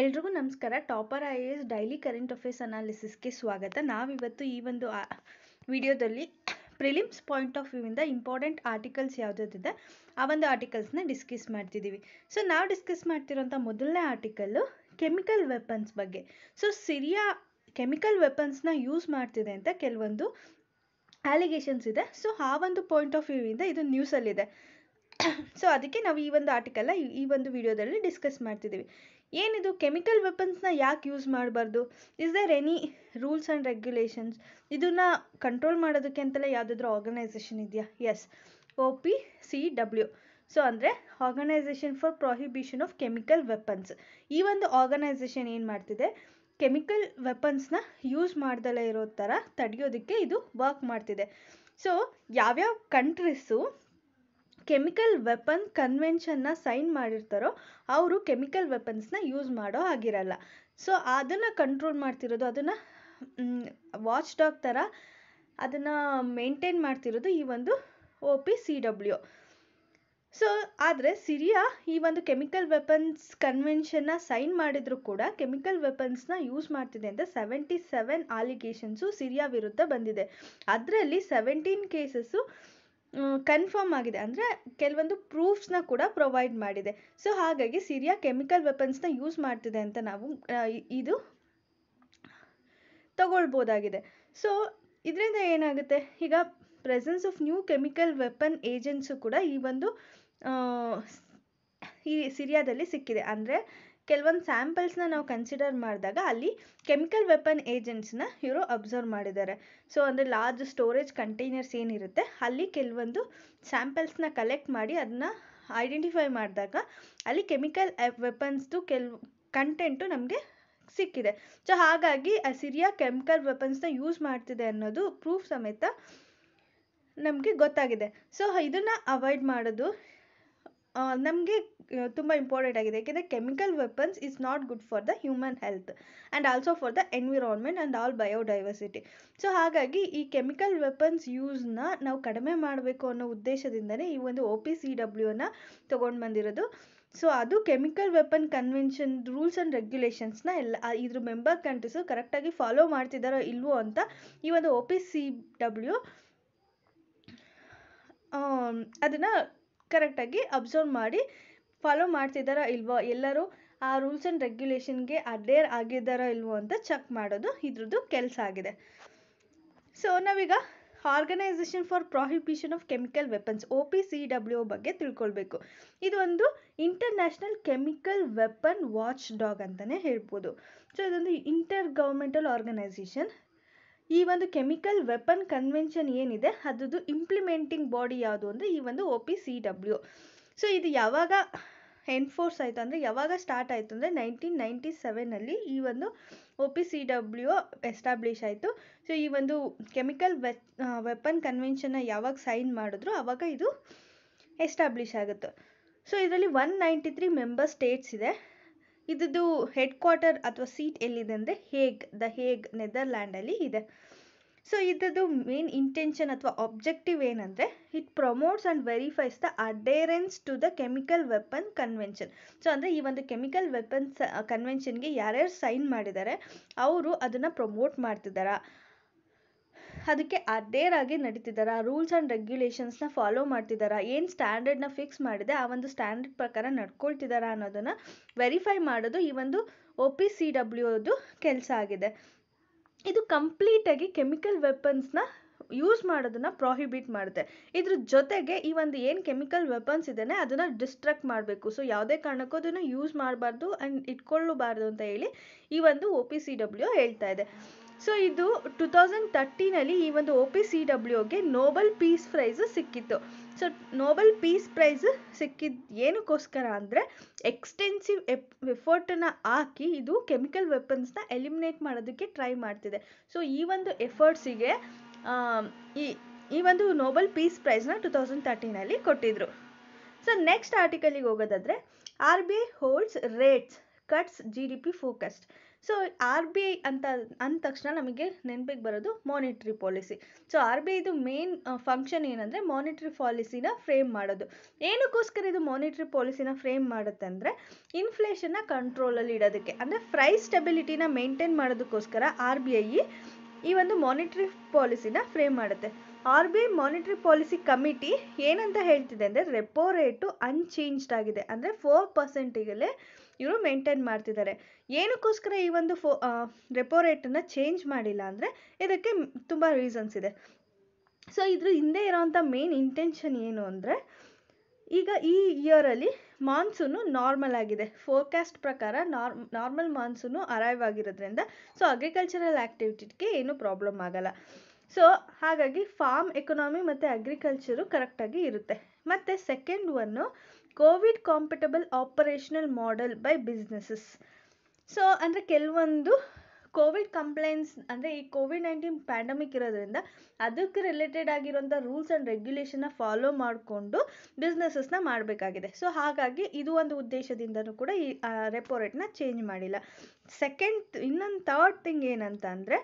ಎಲ್ರಿಗೂ ನಮಸ್ಕಾರ topper I A S daily current affairs ಅನಾಲಿಸಿಸ್ಗೆ ಸ್ವಾಗತ ನಾವಿವತ್ತು ಈ ಒಂದು ವಿಡಿಯೋದಲ್ಲಿ ಪ್ರಿಲಿಮ್ಸ್ ಪಾಯಿಂಟ್ ಆಫ್ ವ್ಯೂವಿಂದ ಇಂಪಾರ್ಟೆಂಟ್ ಆರ್ಟಿಕಲ್ಸ್ ಯಾವುದಿದೆ ಆ ಒಂದು ಆರ್ಟಿಕಲ್ಸ್ನ ಡಿಸ್ಕಸ್ ಮಾಡ್ತಿದ್ದೀವಿ ಸೊ ನಾವು ಡಿಸ್ಕಸ್ ಮಾಡ್ತಿರೋಂಥ ಮೊದಲನೇ ಆರ್ಟಿಕಲ್ಲು ಕೆಮಿಕಲ್ ವೆಪನ್ಸ್ ಬಗ್ಗೆ ಸೊ ಸಿರಿಯಾ ಕೆಮಿಕಲ್ ವೆಪನ್ಸ್ನ ಯೂಸ್ ಮಾಡ್ತಿದೆ ಅಂತ ಕೆಲವೊಂದು ಆಲಿಗೇಷನ್ಸ್ ಇದೆ ಸೊ ಆ ಒಂದು ಪಾಯಿಂಟ್ ಆಫ್ ವ್ಯೂವಿಂದ ಇದು ನ್ಯೂಸಲ್ಲಿದೆ ಸೊ ಅದಕ್ಕೆ ನಾವು ಈ ಒಂದು ಆರ್ಟಿಕಲ್ನ ಈ ಒಂದು ವಿಡಿಯೋದಲ್ಲಿ ಡಿಸ್ಕಸ್ ಮಾಡ್ತಿದ್ದೀವಿ ಏನಿದು ಕೆಮಿಕಲ್ ವೆಪನ್ಸ್ನ ಯಾಕೆ ಯೂಸ್ ಮಾಡಬಾರ್ದು is there any rules and regulations ಇದನ್ನು ಕಂಟ್ರೋಲ್ ಮಾಡೋದಕ್ಕೆ ಅಂತಲೇ ಯಾವುದಾದ್ರೂ ಆರ್ಗನೈಸೇಷನ್ ಇದೆಯಾ yes O P C W so ಅಂದರೆ organisation for prohibition of chemical weapons ಈ ಒಂದು ಆರ್ಗನೈಸೇಷನ್ ಏನು ಮಾಡ್ತಿದೆ ಕೆಮಿಕಲ್ ವೆಪನ್ಸ್ನ ಯೂಸ್ ಮಾಡ್ದಲೇ ಇರೋ ಥರ ತಡೆಯೋದಕ್ಕೆ ಇದು ವರ್ಕ್ ಮಾಡ್ತಿದೆ ಸೊ ಯಾವ್ಯಾವ ಕಂಟ್ರೀಸು ಕೆಮಿಕಲ್ ವೆಪನ್ ಕನ್ವೆನ್ಷನ್ನ ಸೈನ್ ಮಾಡಿರ್ತಾರೋ ಅವರು ಕೆಮಿಕಲ್ ವೆಪನ್ಸ್ನ ಯೂಸ್ ಮಾಡೋ ಆಗಿರಲ್ಲ ಸೊ ಅದನ್ನು ಕಂಟ್ರೋಲ್ ಮಾಡ್ತಿರೋದು ಅದನ್ನು ವಾಚ್ ಡಾಗ್ ಥರ ಅದನ್ನು ಮೇಂಟೈನ್ ಮಾಡ್ತಿರೋದು ಈ ಒಂದು O P C W so ಆದರೆ ಸಿರಿಯಾ ಈ ಒಂದು ಕೆಮಿಕಲ್ ವೆಪನ್ಸ್ ಕನ್ವೆನ್ಷನ್ನ ಸೈನ್ ಮಾಡಿದರೂ ಕೂಡ ಕೆಮಿಕಲ್ ವೆಪನ್ಸ್ನ ಯೂಸ್ ಮಾಡ್ತಿದೆ ಅಂತ ಸೆವೆಂಟಿ ಸೆವೆನ್ ಆಲಿಗೇಷನ್ಸು ಸಿರಿಯಾ ವಿರುದ್ಧ ಬಂದಿದೆ ಅದರಲ್ಲಿ ಸೆವೆಂಟೀನ್ ಕೇಸಸ್ಸು ಕನ್ಫರ್ಮ್ ಆಗಿದೆ ಅಂದರೆ ಕೆಲವೊಂದು ಪ್ರೂಫ್ಸ್ನ ಕೂಡ ಪ್ರೊವೈಡ್ ಮಾಡಿದೆ ಸೊ ಹಾಗಾಗಿ ಸಿರಿಯಾ ಕೆಮಿಕಲ್ ವೆಪನ್ಸ್ನ ಯೂಸ್ ಮಾಡ್ತಿದೆ ಅಂತ ನಾವು ಇದು ತಗೊಳ್ಬೋದಾಗಿದೆ ಸೊ ಇದರಿಂದ ಏನಾಗುತ್ತೆ ಈಗ presence of new chemical weapon agents ಕೂಡ ಈ ಒಂದು ಈ ಸಿರಿಯಾದಲ್ಲಿ ಸಿಕ್ಕಿದೆ ಅಂದರೆ ಕೆಲವೊಂದು ಸ್ಯಾಂಪಲ್ಸ್ನ ನಾವು ಕನ್ಸಿಡರ್ ಮಾಡಿದಾಗ ಅಲ್ಲಿ ಕೆಮಿಕಲ್ ವೆಪನ್ ಏಜೆಂಟ್ಸ್ನ ಇವರು ಅಬ್ಸರ್ವ್ ಮಾಡಿದ್ದಾರೆ ಸೊ ಅಂದರೆ ಲಾರ್ಜ್ ಸ್ಟೋರೇಜ್ ಕಂಟೈನರ್ಸ್ ಏನಿರುತ್ತೆ ಅಲ್ಲಿ ಕೆಲವೊಂದು ಸ್ಯಾಂಪಲ್ಸ್ನ ಕಲೆಕ್ಟ್ ಮಾಡಿ ಅದನ್ನ ಐಡೆಂಟಿಫೈ ಮಾಡಿದಾಗ ಅಲ್ಲಿ ಕೆಮಿಕಲ್ ವೆಪನ್ಸ್ದು ಕೆಲವು ಕಂಟೆಂಟು ನಮಗೆ ಸಿಕ್ಕಿದೆ ಸೊ ಹಾಗಾಗಿ ಆ ಸಿರಿಯಾ ಕೆಮಿಕಲ್ ವೆಪನ್ಸ್ನ ಯೂಸ್ ಮಾಡ್ತಿದೆ ಅನ್ನೋದು ಪ್ರೂಫ್ ಸಮೇತ ನಮಗೆ ಗೊತ್ತಾಗಿದೆ ಸೊ ಇದನ್ನು ಅವಾಯ್ಡ್ ಮಾಡೋದು ನಮಗೆ ತುಂಬ ಇಂಪಾರ್ಟೆಂಟ್ ಆಗಿದೆ ಯಾಕೆಂದರೆ chemical weapons is not good for the human health and also for the environment and all biodiversity so ಹಾಗಾಗಿ ಈ ಕೆಮಿಕಲ್ ವೆಪನ್ಸ್ ಯೂಸ್ನ ನಾವು ಕಡಿಮೆ ಮಾಡಬೇಕು ಅನ್ನೋ ಉದ್ದೇಶದಿಂದಲೇ ಈ ಒಂದು ಒ ಪಿ ಸಿ ಡಬ್ಲ್ಯೂನ ತೊಗೊಂಡು ಬಂದಿರೋದು ಸೊ ಅದು chemical weapon convention rules and ರೆಗ್ಯುಲೇಷನ್ಸ್ನ ಎಲ್ಲ ಇದ್ರ ಮೆಂಬರ್ ಕಂಟ್ರೀಸು ಕರೆಕ್ಟಾಗಿ ಫಾಲೋ ಮಾಡ್ತಿದ್ದಾರೋ ಇಲ್ವೋ ಅಂತ ಈ ಒಂದು ಒ ಪಿ ಸಿ ಡಬ್ಲ್ಯೂ ಅದನ್ನು ಕರೆಕ್ಟಾಗಿ ಅಬ್ಸರ್ವ್ ಮಾಡಿ ಫಾಲೋ ಮಾಡ್ತಿದ್ದಾರಾ ಇಲ್ವೋ ಎಲ್ಲರೂ ಆ ರೂಲ್ಸ್ ಆ್ಯಂಡ್ ರೆಗ್ಯುಲೇಷನ್ಗೆ ಅಡೇರ್ ಆಗಿದ್ದಾರಾ ಇಲ್ವೋ ಅಂತ ಚೆಕ್ ಮಾಡೋದು ಇದ್ರದ್ದು ಕೆಲಸ ಆಗಿದೆ ಸೊ ನಾವೀಗ organisation for prohibition of chemical weapons O P C W ಬಗ್ಗೆ ತಿಳ್ಕೊಳ್ಬೇಕು ಇದು ಒಂದು international chemical weapon watchdog ಅಂತಲೇ ಹೇಳ್ಬೋದು ಸೊ ಇದೊಂದು ಇಂಟರ್ ಗೌರ್ಮೆಂಟಲ್ ಆರ್ಗನೈಸೇಷನ್ ಈ ಒಂದು ಕೆಮಿಕಲ್ ವೆಪನ್ ಕನ್ವೆನ್ಷನ್ ಏನಿದೆ ಅದ್ರದ್ದು ಇಂಪ್ಲಿಮೆಂಟಿಂಗ್ ಬಾಡಿ ಯಾವುದು ಅಂದರೆ ಈ ಒಂದು O P C W so ಇದು ಯಾವಾಗ ಎನ್ಫೋರ್ಸ್ ಆಯಿತು ಅಂದರೆ ಯಾವಾಗ ಸ್ಟಾರ್ಟ್ ಆಯಿತು ಅಂದರೆ ನೈನ್ಟೀನ್ ನೈನ್ಟಿ ಸೆವೆನಲ್ಲಿ ಈ ಒಂದು O P C W establish ಆಯಿತು ಸೊ ಈ ಒಂದು ಕೆಮಿಕಲ್ ವೆ ವೆಪನ್ ಕನ್ವೆನ್ಷನ್ನ ಯಾವಾಗ ಸೈನ್ ಮಾಡಿದ್ರು ಆವಾಗ ಇದು ಎಸ್ಟಾಬ್ಲಿಷ್ ಆಗುತ್ತೆ ಸೊ ಇದರಲ್ಲಿ one ninety three member states ಇದೆ ಇದ್ದು ಹೆಡ್ ಕ್ವಾರ್ಟರ್ ಅಥವಾ ಸೀಟ್ ಎಲ್ಲಿದೆ ಅಂದರೆ ಹೇಗ್ ದ ಹೇಗ್ ನೆದರ್ಲ್ಯಾಂಡಲ್ಲಿ ಇದೆ ಸೊ ಇದ್ರದ್ದು ಮೇನ್ ಇಂಟೆನ್ಷನ್ ಅಥವಾ ಆಬ್ಜೆಕ್ಟಿವ್ ಏನಂದರೆ it promotes and verifies the adherence to the chemical weapon convention so ಅಂದರೆ ಈ ಒಂದು ಕೆಮಿಕಲ್ ವೆಪನ್ಸ್ ಕನ್ವೆನ್ಷನ್ಗೆ ಯಾರ್ಯಾರು ಸೈನ್ ಮಾಡಿದ್ದಾರೆ ಅವರು ಅದನ್ನು ಪ್ರಮೋಟ್ ಮಾಡ್ತಿದ್ದಾರೆ ಅದಕ್ಕೆ ಅಡೇರ್ ಆಗಿ ನಡೀತಿದಾರಾ ರೂಲ್ಸ್ ಆ್ಯಂಡ್ ರೆಗ್ಯುಲೇಷನ್ಸ್ನ ಫಾಲೋ ಮಾಡ್ತಿದ್ದಾರಾ ಏನು ಸ್ಟ್ಯಾಂಡರ್ಡ್ನ ಫಿಕ್ಸ್ ಮಾಡಿದೆ ಆ ಒಂದು ಸ್ಟ್ಯಾಂಡರ್ಡ್ ಪ್ರಕಾರ ನಡ್ಕೊಳ್ತಿದ್ದಾರೆ ಅನ್ನೋದನ್ನು ವೆರಿಫೈ ಮಾಡೋದು ಈ ಒಂದು ಒ ಪಿ ಸಿ ಡಬ್ಲ್ಯೂ ಅದು ಕೆಲಸ ಆಗಿದೆ ಇದು ಕಂಪ್ಲೀಟಾಗಿ ಕೆಮಿಕಲ್ ವೆಪನ್ಸ್ನ ಯೂಸ್ ಮಾಡೋದನ್ನ ಪ್ರೊಹಿಬಿಟ್ ಮಾಡುತ್ತೆ ಇದ್ರ ಜೊತೆಗೆ ಈ ಒಂದು ಏನು ಕೆಮಿಕಲ್ ವೆಪನ್ಸ್ ಇದೆ ಅದನ್ನು ಡಿಸ್ಟ್ರಕ್ಟ್ ಮಾಡಬೇಕು ಸೊ ಯಾವುದೇ ಕಾರಣಕ್ಕೂ ಅದನ್ನು ಯೂಸ್ ಮಾಡಬಾರ್ದು ಅಂಡ್ ಇಟ್ಕೊಳ್ಳಬಾರ್ದು ಅಂತ ಹೇಳಿ ಈ ಒಂದು ಓ ಪಿ ಸಿ ಡಬ್ಲ್ಯೂ ಹೇಳ್ತಾ ಇದೆ ಸೊ ಇದು ಟು ತೌಸಂಡ್ ತರ್ಟೀನಲ್ಲಿ ಈ ಒಂದು ಒ ಪಿ ಸಿ ಡಬ್ಲ್ಯೂಗೆ ನೋಬಲ್ ಪೀಸ್ ಪ್ರೈಸ್ ಸಿಕ್ಕಿತ್ತು ಸೊ ನೋಬಲ್ ಪೀಸ್ ಪ್ರೈಸ್ ಸಿಕ್ಕಿದ ಏನಕ್ಕೋಸ್ಕರ ಅಂದರೆ ಎಕ್ಸ್ಟೆನ್ಸಿವ್ ಎಪ್ ಎಫರ್ಟನ್ನು ಹಾಕಿ ಇದು ಕೆಮಿಕಲ್ ವೆಪನ್ಸ್ನ ಎಲಿಮಿನೇಟ್ ಮಾಡೋದಕ್ಕೆ ಟ್ರೈ ಮಾಡ್ತಿದೆ ಸೊ ಈ ಒಂದು ಎಫರ್ಟ್ಸಿಗೆ ಈ ಒಂದು ನೋಬಲ್ ಪೀಸ್ ಪ್ರೈಸ್ನ ಟೂ ತೌಸಂಡ್ ತರ್ಟೀನಲ್ಲಿ ಕೊಟ್ಟಿದ್ರು ಸೊ ನೆಕ್ಸ್ಟ್ ಆರ್ಟಿಕಲಿಗೆ ಹೋಗೋದಾದರೆ R B I holds rates cuts G D P focused so R B I ಅಂತ ಅಂದ ತಕ್ಷಣ ನಮಗೆ ನೆನಪಿಗೆ ಬರೋದು monetary policy so R B ಐದು ಮೇನ್ ಫಂಕ್ಷನ್ ಏನಂದರೆ ಮಾನಿಟ್ರಿ ಪಾಲಿಸಿನ ಫ್ರೇಮ್ ಮಾಡೋದು ಏನಕ್ಕೋಸ್ಕರ ಇದು ಮಾನಿಟ್ರಿ ಪಾಲಿಸಿನ ಫ್ರೇಮ್ ಮಾಡುತ್ತೆ ಅಂದರೆ ಇನ್ಫ್ಲೇಷನ್ನ ಕಂಟ್ರೋಲಲ್ಲಿ ಇಡೋದಕ್ಕೆ ಅಂದರೆ ಪ್ರೈಸ್ ಸ್ಟೆಬಿಲಿಟಿನ ಮೇಂಟೈನ್ ಮಾಡೋದಕ್ಕೋಸ್ಕರ ಆರ್ ಬಿ ಐ ಈ ಒಂದು ಮಾನಿಟ್ರಿ ಪಾಲಿಸಿನ ಫ್ರೇಮ್ ಮಾಡುತ್ತೆ R B I monetary policy committee ಏನಂತ ಹೇಳ್ತಿದೆ ಅಂದರೆ ರೆಪೋ ರೇಟು ಅನ್ಚೇಂಜ್ಡ್ ಆಗಿದೆ ಅಂದರೆ ಫೋರ್ ಪರ್ಸೆಂಟಿಗಲ್ಲೇ ಇವರು ಮೇಂಟೈನ್ ಮಾಡ್ತಿದ್ದಾರೆ ಏನಕ್ಕೋಸ್ಕರ ಈ ಒಂದು ಫೋ ರೆಪೋ ರೇಟನ್ನು ಚೇಂಜ್ ಮಾಡಿಲ್ಲ ಅಂದರೆ ಇದಕ್ಕೆ ತುಂಬ ರೀಸನ್ಸ್ ಇದೆ ಸೊ ಇದ್ರ ಹಿಂದೆ ಇರೋವಂಥ ಮೇನ್ ಇಂಟೆನ್ಷನ್ ಏನು ಅಂದರೆ ಈಗ ಈ ಇಯರಲ್ಲಿ ಮಾನ್ಸೂನು ನಾರ್ಮಲ್ ಆಗಿದೆ ಫೋರ್ಕ್ಯಾಸ್ಟ್ ಪ್ರಕಾರ ನಾರ್ ನಾರ್ಮಲ್ ಮಾನ್ಸೂನು ಅರೈವ್ ಆಗಿರೋದ್ರಿಂದ ಸೊ ಅಗ್ರಿಕಲ್ಚರಲ್ ಆ್ಯಕ್ಟಿವಿಟಿಗೆ ಏನು ಪ್ರಾಬ್ಲಮ್ ಆಗಲ್ಲ ಸೊ ಹಾಗಾಗಿ ಫಾರ್ಮ್ ಎಕನಾಮಿ ಮತ್ತು ಅಗ್ರಿಕಲ್ಚರು ಕರೆಕ್ಟಾಗಿ ಇರುತ್ತೆ ಮತ್ತು second one Covid compatible operational model by businesses so ಅಂದರೆ ಕೆಲವೊಂದು ಕೋವಿಡ್ ಕಂಪ್ಲೇಂಟ್ಸ್ ಅಂದರೆ ಈ ಕೋವಿಡ್ ನೈನ್ಟೀನ್ ಪ್ಯಾಂಡಮಿಕ್ ಇರೋದ್ರಿಂದ ಅದಕ್ಕೆ ರಿಲೇಟೆಡ್ ಆಗಿರೋಂಥ ರೂಲ್ಸ್ ಆ್ಯಂಡ್ ರೆಗ್ಯುಲೇಷನ್ನ ಫಾಲೋ ಮಾಡಿಕೊಂಡು ಬಿಸ್ನೆಸಸ್ನ ಮಾಡಬೇಕಾಗಿದೆ ಸೊ ಹಾಗಾಗಿ ಇದು ಒಂದು ಉದ್ದೇಶದಿಂದನೂ ಕೂಡ ಈ ರೆಪೋ ರೇಟ್ನ ಚೇಂಜ್ ಮಾಡಿಲ್ಲ ಸೆಕೆಂಡ್ ಇನ್ನೊಂದು ಥರ್ಡ್ ಥಿಂಗ್ ಏನಂತ ಅಂದರೆ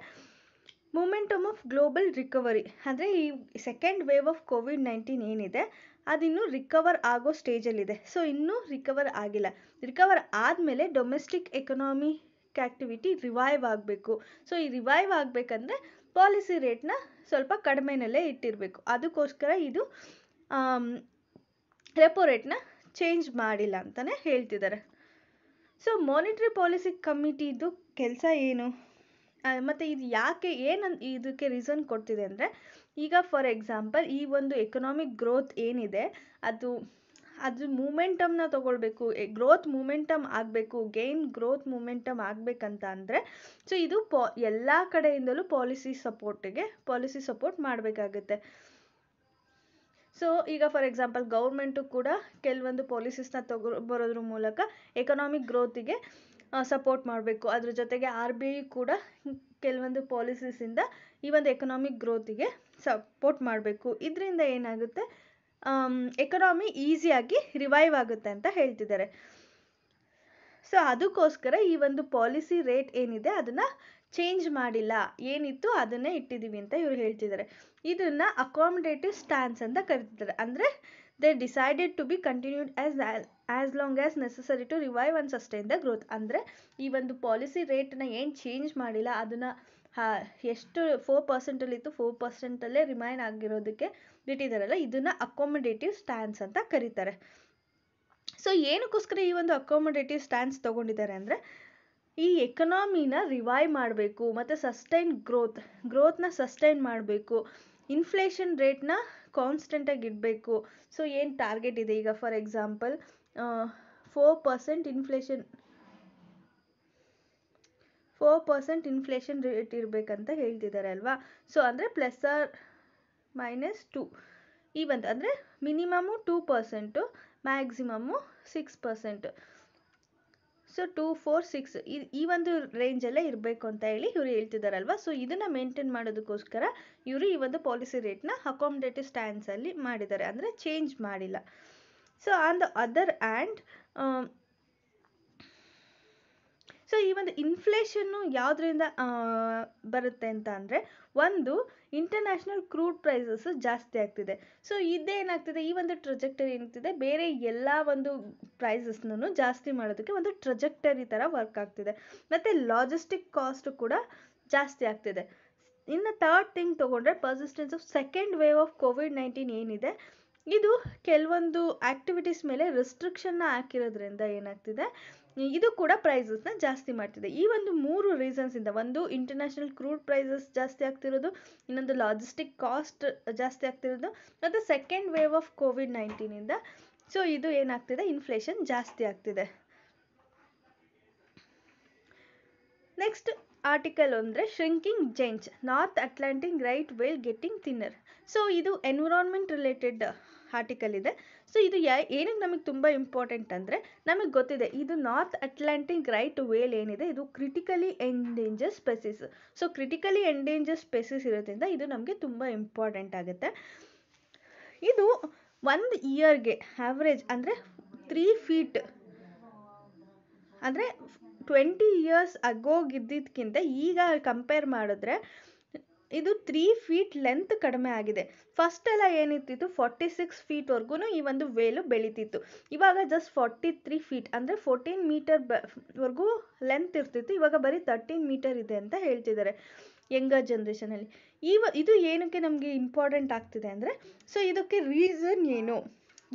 ಮೂಮೆಂಟಮ್ ಆಫ್ ಗ್ಲೋಬಲ್ ರಿಕವರಿ ಅಂದರೆ ಈ second wave of Covid nineteen ಏನಿದೆ ಅದಿನ್ನೂ ರಿಕವರ್ ಆಗೋ ಸ್ಟೇಜಲ್ಲಿದೆ ಸೊ ಇನ್ನೂ ರಿಕವರ್ ಆಗಿಲ್ಲ ರಿಕವರ್ ಆದಮೇಲೆ ಡೊಮೆಸ್ಟಿಕ್ ಎಕನಾಮಿಕ್ ಆ್ಯಕ್ಟಿವಿಟಿ ರಿವೈವ್ ಆಗಬೇಕು ಸೊ ಈ ರಿವೈವ್ ಆಗಬೇಕಂದ್ರೆ ಪಾಲಿಸಿ ರೇಟ್ನ ಸ್ವಲ್ಪ ಕಡಿಮೆನಲ್ಲೇ ಇಟ್ಟಿರಬೇಕು ಅದಕ್ಕೋಸ್ಕರ ಇದು ರೆಪೋ ರೇಟ್ನ ಚೇಂಜ್ ಮಾಡಿಲ್ಲ ಅಂತಲೇ ಹೇಳ್ತಿದ್ದಾರೆ ಸೊ ಮಾನಿಟ್ರಿ ಪಾಲಿಸಿ ಕಮಿಟಿದು ಕೆಲಸ ಏನು ಮತ್ತು ಇದು ಯಾಕೆ ಏನನ್ ಇದಕ್ಕೆ ರೀಸನ್ ಕೊಡ್ತಿದೆ ಅಂದರೆ ಈಗ ಫಾರ್ ಎಕ್ಸಾಂಪಲ್ ಈ ಒಂದು ಎಕನಾಮಿಕ್ ಗ್ರೋತ್ ಏನಿದೆ ಅದು ಅದು ಮೂಮೆಂಟಮ್ನ ತಗೊಳ್ಬೇಕು ಗ್ರೋತ್ ಮೂಮೆಂಟಮ್ ಆಗಬೇಕು ಗೇನ್ ಗ್ರೋತ್ ಮೂಮೆಂಟಮ್ ಆಗಬೇಕಂತ ಅಂದರೆ ಸೊ ಇದು ಪಾ ಎಲ್ಲ ಕಡೆಯಿಂದಲೂ ಪಾಲಿಸಿ ಸಪೋರ್ಟಿಗೆ ಪಾಲಿಸಿ ಸಪೋರ್ಟ್ ಮಾಡಬೇಕಾಗುತ್ತೆ ಸೊ ಈಗ ಫಾರ್ ಎಕ್ಸಾಂಪಲ್ ಗೌರ್ಮೆಂಟು ಕೂಡ ಕೆಲವೊಂದು ಪಾಲಿಸೀಸ್ನ ತಗೊ ಬರೋದ್ರ ಮೂಲಕ ಎಕನಾಮಿಕ್ ಗ್ರೋತಿಗೆ ಸಪೋರ್ಟ್ ಮಾಡಬೇಕು ಅದ್ರ ಜೊತೆಗೆ ಆರ್ ಬಿ ಐ ಕೂಡ ಕೆಲವೊಂದು ಪಾಲಿಸೀಸಿಂದ ಈ ಒಂದು ಎಕನಾಮಿಕ್ ಗ್ರೋತಿಗೆ ಸಪೋರ್ಟ್ ಮಾಡಬೇಕು ಇದರಿಂದ ಏನಾಗುತ್ತೆ ಎಕನಾಮಿ ಈಸಿಯಾಗಿ ರಿವೈವ್ ಆಗುತ್ತೆ ಅಂತ ಹೇಳ್ತಿದ್ದಾರೆ ಸೊ ಅದಕ್ಕೋಸ್ಕರ ಈ ಒಂದು ಪಾಲಿಸಿ ರೇಟ್ ಏನಿದೆ ಅದನ್ನು ಚೇಂಜ್ ಮಾಡಿಲ್ಲ ಏನಿತ್ತು ಅದನ್ನೇ ಇಟ್ಟಿದ್ದೀವಿ ಅಂತ ಇವರು ಹೇಳ್ತಿದ್ದಾರೆ ಇದನ್ನು ಅಕಾಮಡೇಟಿವ್ ಸ್ಟ್ಯಾನ್ಸ್ ಅಂತ ಕರಿತಿದ್ದಾರೆ ಅಂದರೆ they decided to be continued as as long as necessary to revive and sustain the growth ಅಂದರೆ ಈ ಒಂದು ಪಾಲಿಸಿ ರೇಟ್ನ ಏನು ಚೇಂಜ್ ಮಾಡಿಲ್ಲ ಅದನ್ನು ಹಾ ಎಷ್ಟು ಫೋರ್ ಪರ್ಸೆಂಟಲ್ಲಿತ್ತು ಫೋರ್ ಪರ್ಸೆಂಟಲ್ಲೇ ರಿಮೈನ್ ಆಗಿರೋದಕ್ಕೆ ಬಿಟ್ಟಿದ್ದಾರಲ್ಲ ಇದನ್ನು ಅಕೊಮಡೇಟಿವ್ ಸ್ಟ್ಯಾಂಡ್ಸ್ ಅಂತ ಕರೀತಾರೆ ಸೊ ಏನಕ್ಕೋಸ್ಕರ ಈ ಒಂದು ಅಕೊಮಡೇಟಿವ್ ಸ್ಟ್ಯಾನ್ಸ್ ತೊಗೊಂಡಿದ್ದಾರೆ ಅಂದರೆ ಈ ಎಕನಾಮಿನ ರಿವೈವ್ ಮಾಡಬೇಕು ಮತ್ತು ಸಸ್ಟೈನ್ ಗ್ರೋತ್ ಗ್ರೋತ್ನ ಸಸ್ಟೈನ್ ಮಾಡಬೇಕು ಇನ್ಫ್ಲೇಷನ್ ರೇಟನ್ನ ಕಾನ್ಸ್ಟೆಂಟಾಗಿ ಇಡಬೇಕು ಸೊ ಏನು ಟಾರ್ಗೆಟ್ ಇದೆ ಈಗ for example four percent inflation four percent inflation rate ಇರಬೇಕಂತ ಹೇಳ್ತಿದ್ದಾರೆ ಅಲ್ವಾ ಸೊ ಅಂದರೆ ಪ್ಲಸ್ ಆರ್ ಮೈನಸ್ ಟು ಈ ಬಂತು ಅಂದರೆ minimum two percent maximum six percent so two four six ಈ ಒಂದು ರೇಂಜಲ್ಲೇ ಇರಬೇಕು ಅಂತ ಹೇಳಿ ಇವರು ಹೇಳ್ತಿದಾರಲ್ವಾ ಸೊ ಇದನ್ನು ಮೇಂಟೈನ್ ಮಾಡೋದಕ್ಕೋಸ್ಕರ ಇವರು ಈ ಒಂದು ಪಾಲಿಸಿ ರೇಟ್ನ ಅಕಾಮಡೇಟಿವ್ ಸ್ಟ್ಯಾಂಡ್ಸಲ್ಲಿ ಮಾಡಿದ್ದಾರೆ ಅಂದರೆ ಚೇಂಜ್ ಮಾಡಿಲ್ಲ so on the other and so ಈ ಒಂದು ಇನ್ಫ್ಲೇಷನ್ನು ಯಾವುದರಿಂದ ಬರುತ್ತೆ ಅಂತ ಅಂದರೆ ಒಂದು ಇಂಟರ್ನ್ಯಾಷನಲ್ ಕ್ರೂಡ್ ಪ್ರೈಸಸ್ ಜಾಸ್ತಿ ಆಗ್ತಿದೆ ಸೊ ಇದೇನಾಗ್ತಿದೆ ಈ ಒಂದು ಟ್ರಜೆಕ್ಟರಿ ಏನಾಗ್ತಿದೆ ಬೇರೆ ಎಲ್ಲ ಒಂದು ಪ್ರೈಸಸ್ನೂ ಜಾಸ್ತಿ ಮಾಡೋದಕ್ಕೆ ಒಂದು ಟ್ರಜೆಕ್ಟರಿ ಥರ ವರ್ಕ್ ಆಗ್ತಿದೆ ಮತ್ತು ಲಾಜಿಸ್ಟಿಕ್ ಕಾಸ್ಟು ಕೂಡ ಜಾಸ್ತಿ ಆಗ್ತಿದೆ ಇನ್ನು ಥರ್ಡ್ ಥಿಂಗ್ ತೊಗೊಂಡ್ರೆ persistence of second wave of Covid nineteen ಏನಿದೆ ಇದು ಕೆಲವೊಂದು ಆ್ಯಕ್ಟಿವಿಟೀಸ್ ಮೇಲೆ ರೆಸ್ಟ್ರಿಕ್ಷನ್ನ ಹಾಕಿರೋದ್ರಿಂದ ಏನಾಗ್ತಿದೆ ಇದು ಕೂಡ ಪ್ರೈಸಸ್ನ ಜಾಸ್ತಿ ಮಾಡ್ತಿದೆ ಈ ಒಂದು ಮೂರು ರೀಸನ್ಸಿಂದ ಒಂದು ಇಂಟರ್ನ್ಯಾಷನಲ್ ಕ್ರೂಡ್ ಪ್ರೈಸಸ್ ಜಾಸ್ತಿ ಆಗ್ತಿರೋದು ಇನ್ನೊಂದು ಲಾಜಿಸ್ಟಿಕ್ ಕಾಸ್ಟ್ ಜಾಸ್ತಿ ಆಗ್ತಿರೋದು ಮತ್ತು ಸೆಕೆಂಡ್ ವೇವ್ ಆಫ್ ಕೋವಿಡ್ ನೈನ್ಟೀನಿಂದ ಸೊ ಇದು ಏನಾಗ್ತಿದೆ ಇನ್ಫ್ಲೇಷನ್ ಜಾಸ್ತಿ ಆಗ್ತಿದೆ ನೆಕ್ಸ್ಟ್ ಆರ್ಟಿಕಲ್ ಅಂದರೆ ಶ್ರಿಂಕಿಂಗ್ ಜೆಂಚ್ North Atlantic right whale getting thinner so ಇದು ಎನ್ವಿರಾನ್ಮೆಂಟ್ ರಿಲೇಟೆಡ್ ಆರ್ಟಿಕಲ್ ಇದೆ ಸೊ ಇದು ಯಾ ಏನಕ್ಕೆ ನಮಗೆ ತುಂಬ ಇಂಪಾರ್ಟೆಂಟ್ ಅಂದರೆ ನಮಗೆ ಗೊತ್ತಿದೆ ಇದು ನಾರ್ತ್ ಅಟ್ಲಾಂಟಿಕ್ ರೈಟ್ ವೇಲ್ ಏನಿದೆ ಇದು critically endanger species so critically endanger species ಇರೋದ್ರಿಂದ ಇದು ನಮಗೆ ತುಂಬ ಇಂಪಾರ್ಟೆಂಟ್ ಆಗುತ್ತೆ ಇದು ಒಂದು ಇಯರ್ಗೆ ಆ್ಯಾವ್ರೇಜ್ ಅಂದರೆ ತ್ರೀ ಫೀಟ್ ಅಂದರೆ ಟ್ವೆಂಟಿ ಇಯರ್ಸ್ ಆಗೋಗಿದ್ದಕ್ಕಿಂತ ಈಗ ಕಂಪೇರ್ ಮಾಡಿದ್ರೆ ಇದು ತ್ರೀ ಫೀಟ್ ಲೆಂತ್ ಕಡಿಮೆ ಆಗಿದೆ ಫಸ್ಟ್ ಎಲ್ಲ ಏನಿರ್ತಿತ್ತು ಫಾರ್ಟಿ ಸಿಕ್ಸ್ ಫೀಟ್ವರೆಗೂ ಈ ಒಂದು ವೇಲು ಬೆಳೀತಿತ್ತು ಇವಾಗ ಜಸ್ಟ್ ಫಾರ್ಟಿ ತ್ರೀ ಫೀಟ್ ಅಂದರೆ ಫೋರ್ಟೀನ್ ಮೀಟರ್ ಬ ವರೆಗೂ ಲೆಂತ್ ಇರ್ತಿತ್ತು ಇವಾಗ ಬರೀ ತರ್ಟೀನ್ ಮೀಟರ್ ಇದೆ ಅಂತ ಹೇಳ್ತಿದ್ದಾರೆ ಯಂಗರ್ ಜನ್ರೇಷನಲ್ಲಿ ಇವ ಇದು ಏನಕ್ಕೆ ನಮಗೆ ಇಂಪಾರ್ಟೆಂಟ್ ಆಗ್ತಿದೆ ಅಂದರೆ ಸೊ ಇದಕ್ಕೆ ರೀಸನ್ ಏನು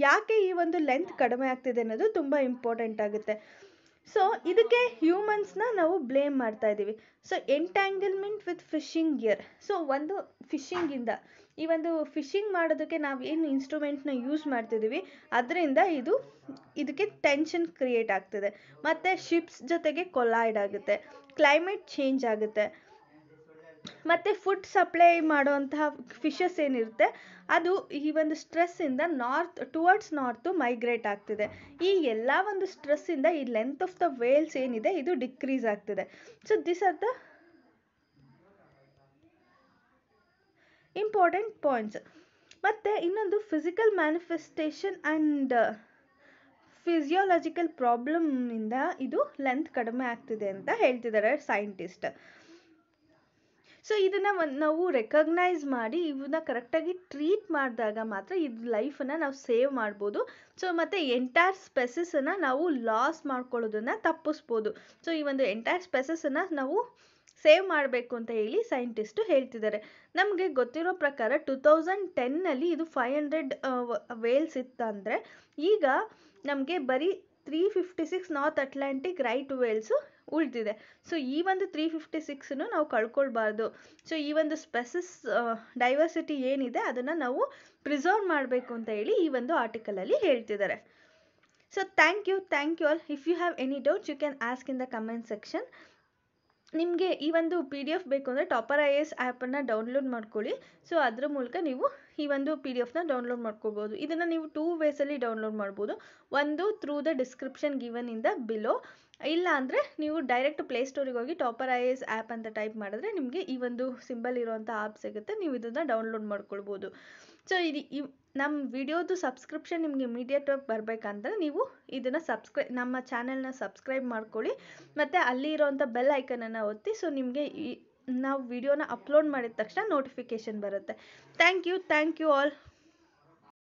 ಯಾಕೆ ಈ ಒಂದು ಲೆಂತ್ ಕಡಿಮೆ ಆಗ್ತಿದೆ ಅನ್ನೋದು ತುಂಬ ಇಂಪಾರ್ಟೆಂಟ್ ಆಗುತ್ತೆ ಸೊ ಇದಕ್ಕೆ ಹ್ಯೂಮನ್ಸ್ನ ನಾವು ಬ್ಲೇಮ್ ಮಾಡ್ತಾ ಇದ್ದೀವಿ so entanglement with fishing gear so ಒಂದು ಫಿಶಿಂಗಿಂದ ಈ ಒಂದು ಫಿಶಿಂಗ್ ಮಾಡೋದಕ್ಕೆ ನಾವು ಏನು ಇನ್ಸ್ಟ್ರೂಮೆಂಟ್ನ ಯೂಸ್ ಮಾಡ್ತಿದ್ದೀವಿ ಅದರಿಂದ ಇದು ಇದಕ್ಕೆ ಟೆನ್ಷನ್ ಕ್ರಿಯೇಟ್ ಆಗ್ತಿದೆ ಮತ್ತು ಶಿಪ್ಸ್ ಜೊತೆಗೆ ಕೊಲೈಡ್ ಆಗುತ್ತೆ ಕ್ಲೈಮೇಟ್ ಚೇಂಜ್ ಆಗುತ್ತೆ ಮತ್ತೆ ಫುಡ್ ಸಪ್ಲೈ ಮಾಡುವಂತಹ ಫಿಶಸ್ ಏನಿರುತ್ತೆ ಅದು ಈ ಒಂದು ಸ್ಟ್ರೆಸ್ಸಿಂದ ನಾರ್ತ್ ಟುವರ್ಡ್ಸ್ ನಾರ್ತು ಮೈಗ್ರೇಟ್ ಆಗ್ತಿದೆ ಈ ಎಲ್ಲ ಒಂದು ಸ್ಟ್ರೆಸ್ಸಿಂದ ಈ ಲೆಂತ್ ಆಫ್ ದ ವೇಲ್ಸ್ ಏನಿದೆ ಇದು ಡಿಕ್ರೀಸ್ ಆಗ್ತಿದೆ so this are the important points ಮತ್ತೆ ಇನ್ನೊಂದು ಫಿಸಿಕಲ್ ಮ್ಯಾನಿಫೆಸ್ಟೇಷನ್ ಆ್ಯಂಡ್ ಫಿಸಿಯೋಲಾಜಿಕಲ್ ಪ್ರಾಬ್ಲಮ್ನಿಂದ ಇದು ಲೆಂತ್ ಕಡಿಮೆ ಆಗ್ತಿದೆ ಅಂತ ಹೇಳ್ತಿದ್ದಾರೆ ಸೈಂಟಿಸ್ಟ್ ಸೊ ಇದನ್ನು ಒಂದು ನಾವು ರೆಕಗ್ನೈಸ್ ಮಾಡಿ ಇವನ್ನ ಕರೆಕ್ಟಾಗಿ ಟ್ರೀಟ್ ಮಾಡಿದಾಗ ಮಾತ್ರ ಇದು ಲೈಫನ್ನು ನಾವು ಸೇವ್ ಮಾಡ್ಬೋದು ಸೊ ಮತ್ತು ಎಂಟೈರ್ ಸ್ಪೆಸಸ್ಸನ್ನು ನಾವು ಲಾಸ್ ಮಾಡ್ಕೊಳ್ಳೋದನ್ನು ತಪ್ಪಿಸ್ಬೋದು ಸೊ ಈ ಒಂದು ಎಂಟೈರ್ ಸ್ಪೆಸಸ್ಸನ್ನು ನಾವು ಸೇವ್ ಮಾಡಬೇಕು ಅಂತ ಹೇಳಿ ಸೈಂಟಿಸ್ಟು ಹೇಳ್ತಿದ್ದಾರೆ ನಮಗೆ ಗೊತ್ತಿರೋ ಪ್ರಕಾರ ಟು ತೌಸಂಡ್ ಟೆನ್ನಲ್ಲಿ ಇದು ಫೈವ್ ಹಂಡ್ರೆಡ್ ವೇಲ್ಸ್ ಇತ್ತಂದರೆ ಈಗ ನಮಗೆ ಬರೀ three fifty six North Atlantic right whales ಉಳಿದಿದೆ ಸೊ ಈ ಒಂದು ತ್ರೀ ಫಿಫ್ಟಿ ಸಿಕ್ಸನ್ನು ನಾವು ಕಳ್ಕೊಳ್ಬಾರ್ದು ಸೊ ಈ ಒಂದು ಸ್ಪೆಸಿಸ್ ಡೈವರ್ಸಿಟಿ ಏನಿದೆ ಅದನ್ನು ನಾವು ಪ್ರಿಸರ್ವ್ ಮಾಡಬೇಕು ಅಂತ ಹೇಳಿ ಈ ಒಂದು ಆರ್ಟಿಕಲಲ್ಲಿ ಹೇಳ್ತಿದ್ದಾರೆ so thank you thank you all if you have any doubts you can ask in the comment section ನಿಮಗೆ ಈ ಒಂದು ಪಿ ಡಿ ಎಫ್ ಬೇಕು ಅಂದರೆ ಟಾಪರ್ ಐ ಎಸ್ ಆ್ಯಪನ್ನು ಡೌನ್ಲೋಡ್ ಮಾಡ್ಕೊಳ್ಳಿ ಸೊ ಅದ್ರ ಮೂಲಕ ನೀವು ಈ ಒಂದು ಪಿ ಡಿ ಎಫ್ನ ಡೌನ್ಲೋಡ್ ಮಾಡ್ಕೋಬೋದು ಇದನ್ನು ನೀವು ಟೂ ವೇಸಲ್ಲಿ ಡೌನ್ಲೋಡ್ ಮಾಡ್ಬೋದು ಒಂದು ಥ್ರೂ ದ ಡಿಸ್ಕ್ರಿಪ್ಷನ್ ಗಿವನ್ ಇಂದ ಬಿಲೋ ಇಲ್ಲ ಅಂದರೆ ನೀವು ಡೈರೆಕ್ಟ್ ಪ್ಲೇಸ್ಟೋರಿಗೆ ಹೋಗಿ ಟಾಪರ್ ಐ ಎಸ್ ಆ್ಯಪ್ ಅಂತ ಟೈಪ್ ಮಾಡಿದ್ರೆ ನಿಮಗೆ ಈ ಒಂದು ಸಿಂಬಲ್ ಇರುವಂಥ ಆ್ಯಪ್ ಸಿಗುತ್ತೆ ನೀವು ಇದನ್ನು ಡೌನ್ಲೋಡ್ ಮಾಡ್ಕೊಳ್ಬೋದು ಸೊ ಇದು ಈ ನಮ್ಮ ವಿಡಿಯೋದು ಸಬ್ಸ್ಕ್ರಿಪ್ಷನ್ ನಿಮಗೆ ಇಮಿಡಿಯೇಟ್ ಬರಬೇಕಂದ್ರೆ ನೀವು ಇದನ್ನು ಸಬ್ಸ್ಕ್ರೈ ನಮ್ಮ ಚಾನೆಲ್ನ ಸಬ್ಸ್ಕ್ರೈಬ್ ಮಾಡ್ಕೊಳ್ಳಿ ಮತ್ತು ಅಲ್ಲಿ ಇರೋವಂಥ ಬೆಲ್ ಐಕನನ್ನು ಒತ್ತಿ ಸೊ ನಿಮಗೆ ಈ ನಾವ್ ವಿಡಿಯೋನ ಅಪ್ಲೋಡ್ ಮಾಡಿದ ತಕ್ಷಣ ನೋಟಿಫಿಕೇಶನ್ ಬರುತ್ತೆ thank you thank you all